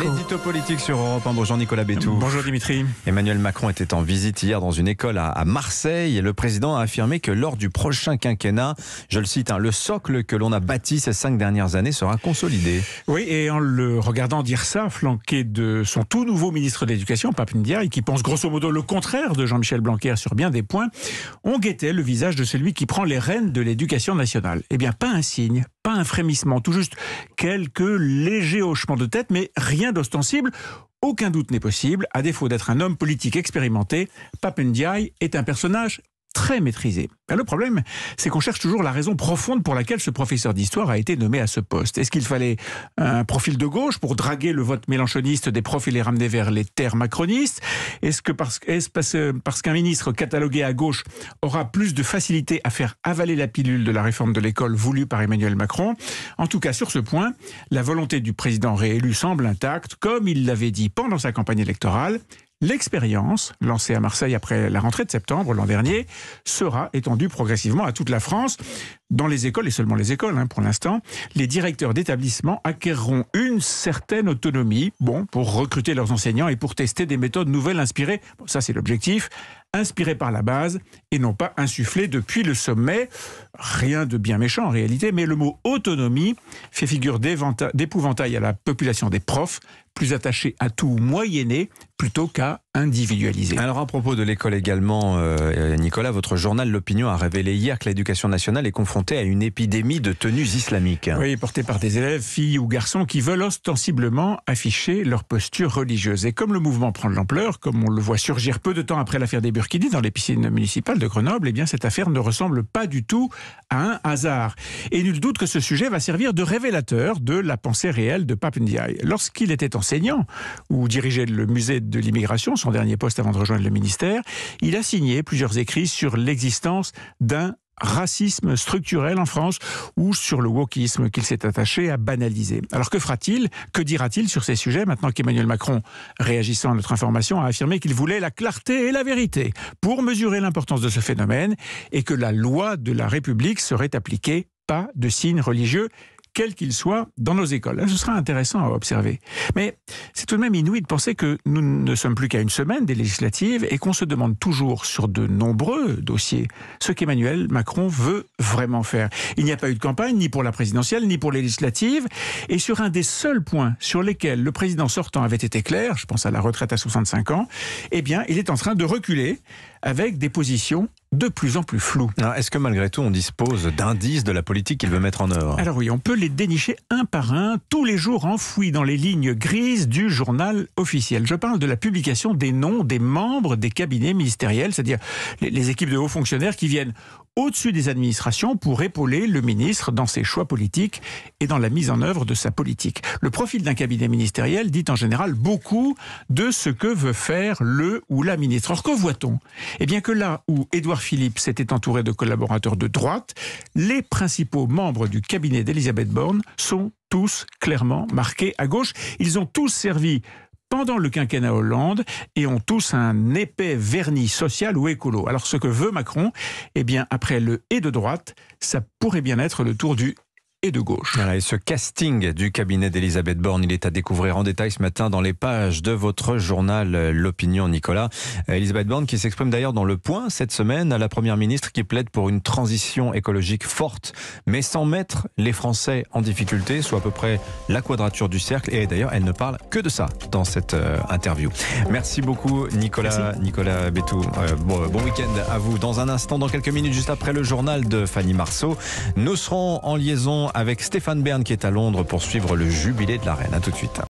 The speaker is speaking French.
L'édito politique sur Europe 1. Bonjour Nicolas Bétou. Bonjour Dimitri. Emmanuel Macron était en visite hier dans une école à Marseille et le président a affirmé que lors du prochain quinquennat, je le cite, hein, le socle que l'on a bâti ces cinq dernières années sera consolidé. Oui, et en le regardant dire ça, flanqué de son tout nouveau ministre de l'Éducation, Pape Ndiaye, qui pense grosso modo le contraire de Jean-Michel Blanquer sur bien des points, on guettait le visage de celui qui prend les rênes de l'éducation nationale. Eh bien, pas un signe, pas un frémissement, tout juste quelques légers hochements de tête, mais rien d'ostensible. Aucun doute n'est possible, à défaut d'être un homme politique expérimenté, Papendiaï est un personnage très maîtrisé. Ben, le problème, c'est qu'on cherche toujours la raison profonde pour laquelle ce professeur d'histoire a été nommé à ce poste. Est-ce qu'il fallait un profil de gauche pour draguer le vote mélanchoniste des profs et les ramener vers les terres macronistes Est-ce que euh, parce qu'un ministre catalogué à gauche aura plus de facilité à faire avaler la pilule de la réforme de l'école voulue par Emmanuel Macron En tout cas, sur ce point, la volonté du président réélu semble intacte, comme il l'avait dit pendant sa campagne électorale. L'expérience, lancée à Marseille après la rentrée de septembre l'an dernier, sera étendue progressivement à toute la France. Dans les écoles, et seulement les écoles hein, pour l'instant, les directeurs d'établissements acquerront une certaine autonomie bon, pour recruter leurs enseignants et pour tester des méthodes nouvelles inspirées, ça c'est l'objectif, inspiré par la base et non pas insufflé depuis le sommet. Rien de bien méchant en réalité, mais le mot autonomie fait figure d'épouvantail à la population des profs, plus attachés à tout moyenné plutôt qu'à Individualisé. Alors à propos de l'école également, euh, Nicolas, votre journal L'Opinion a révélé hier que l'éducation nationale est confrontée à une épidémie de tenues islamiques. Oui, portées par des élèves, filles ou garçons, qui veulent ostensiblement afficher leur posture religieuse. Et comme le mouvement prend de l'ampleur, comme on le voit surgir peu de temps après l'affaire des Burkini dans les piscines municipales de Grenoble, eh bien cette affaire ne ressemble pas du tout à un hasard. Et nul doute que ce sujet va servir de révélateur de la pensée réelle de Pape Ndiaye. Lorsqu'il était enseignant ou dirigeait le musée de l'immigration, son dernier poste avant de rejoindre le ministère, il a signé plusieurs écrits sur l'existence d'un racisme structurel en France ou sur le wokisme qu'il s'est attaché à banaliser. Alors que fera-t-il Que dira-t-il sur ces sujets maintenant qu'Emmanuel Macron, réagissant à notre information, a affirmé qu'il voulait la clarté et la vérité pour mesurer l'importance de ce phénomène et que la loi de la République serait appliquée pas de signes religieux quel qu'il soit, dans nos écoles. ce sera intéressant à observer. Mais c'est tout de même inouï de penser que nous ne sommes plus qu'à une semaine des législatives et qu'on se demande toujours sur de nombreux dossiers ce qu'Emmanuel Macron veut vraiment faire. Il n'y a pas eu de campagne ni pour la présidentielle ni pour les législatives. Et sur un des seuls points sur lesquels le président sortant avait été clair, je pense à la retraite à 65 ans, eh bien, il est en train de reculer avec des positions de plus en plus flou. Est-ce que malgré tout on dispose d'indices de la politique qu'il veut mettre en œuvre Alors oui, on peut les dénicher un par un, tous les jours enfouis dans les lignes grises du journal officiel. Je parle de la publication des noms des membres des cabinets ministériels, c'est-à-dire les, équipes de hauts fonctionnaires qui viennent au-dessus des administrations pour épauler le ministre dans ses choix politiques et dans la mise en œuvre de sa politique. Le profil d'un cabinet ministériel dit en général beaucoup de ce que veut faire le ou la ministre. Or, que voit-on Eh bien que là où Édouard Philippe s'était entouré de collaborateurs de droite, les principaux membres du cabinet d'Elisabeth Borne sont tous clairement marqués à gauche. Ils ont tous servi pendant le quinquennat Hollande et ont tous un épais vernis social ou écolo. Alors ce que veut Macron, eh bien après le et de droite, ça pourrait bien être le tour du et de gauche. et ce casting du cabinet d'Elisabeth Borne, il est à découvrir en détail ce matin dans les pages de votre journal euh, L'Opinion, Nicolas. Euh, Elisabeth Borne qui s'exprime d'ailleurs dans Le Point cette semaine à la Première ministre qui plaide pour une transition écologique forte, mais sans mettre les Français en difficulté, soit à peu près la quadrature du cercle. Et d'ailleurs, elle ne parle que de ça dans cette euh, interview. Merci beaucoup, Nicolas, Nicolas Bétou. bon, bon week-end à vous. Dans un instant, dans quelques minutes, juste après le journal de Fanny Marceau, nous serons en liaison avec Stéphane Bern qui est à Londres pour suivre le jubilé de la reine. A tout de suite.